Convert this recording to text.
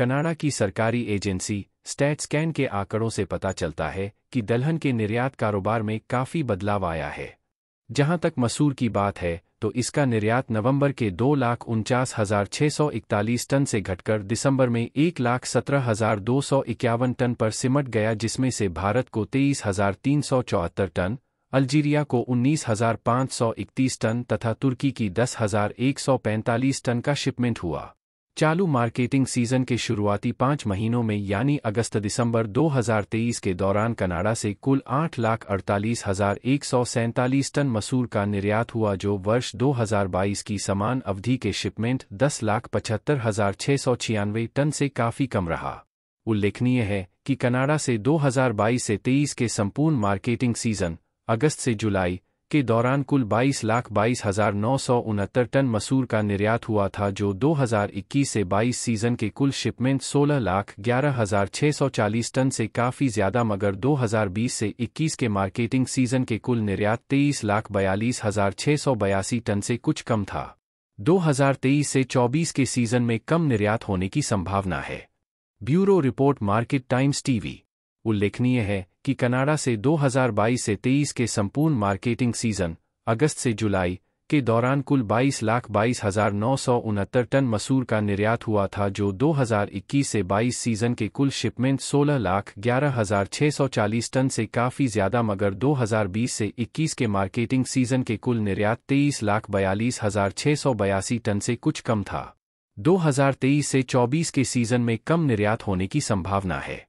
Canada की सरकारी agency stat scan के आंकड़ों से पता चलता है कि दलहन के निर्यात कारोबार में काफ़ी बदलाव आया है जहां तक मसूर की बात है तो इसका निर्यात नवंबर के दो लाख उनचास हजार छह सौ इकतालीस टन से घटकर दिसंबर में एक लाख सत्रह हजार दो सौ इक्यावन टन पर सिमट गया जिसमें से भारत को तेईस हजार तीन सौ चौहत्तर टन अल्जीरिया को उन्नीस हजार पांच सौ इकतीस टन तथा तुर्की की दस हजार एक सौ पैंतालीस टन का शिपमेंट हुआ चालू मार्केटिंग सीजन के शुरुआती पांच महीनों में यानी अगस्त दिसंबर 2023 के दौरान कनाडा से कुल आठ लाख अड़तालीस हजार एक सौ सैंतालीस टन मसूर का निर्यात हुआ जो वर्ष 2022 की समान अवधि के शिपमेंट दस लाख पचहत्तर हजार छह सौ छियानवे टन से काफ़ी कम रहा उल्लेखनीय है कि कनाडा से 2022 से 23 के संपूर्ण मार्केटिंग सीजन अगस्त से जुलाई के दौरान कुल बाईस लाख बाईस हजार नौ सौ उनहत्तर टन मसूर का निर्यात हुआ था जो 2021 से 22 सीजन के कुल शिपमेंट सोलह लाख ग्यारह हजार छह सौ चालीस टन से काफ़ी ज़्यादा मगर 2020 से 21 के मार्केटिंग सीजन के कुल निर्यात तेईस लाख बयालीस हजार छह सौ बयासी टन से कुछ कम था 2023 से 24 के सीजन में कम निर्यात होने की संभावना है bureau report Market Times TV उल्लेखनीय है कि कनाडा से 2022 से 23 के संपूर्ण मार्केटिंग सीजन अगस्त से जुलाई के दौरान कुल बाईस लाख बाईस हजार नौ सौ उनहत्तर टन मसूर का निर्यात हुआ था जो 2021 से 22 सीजन के कुल शिपमेंट सोलह लाख ग्यारह हजार छह सौ चालीस टन से काफ़ी ज़्यादा मगर 2020 से 21 के मार्केटिंग सीजन के कुल निर्यात तेईस लाख बयालीस हजार छः सौ बयासी टन से कुछ कम था 2023 से 24 के सीजन में कम निर्यात होने की संभावना है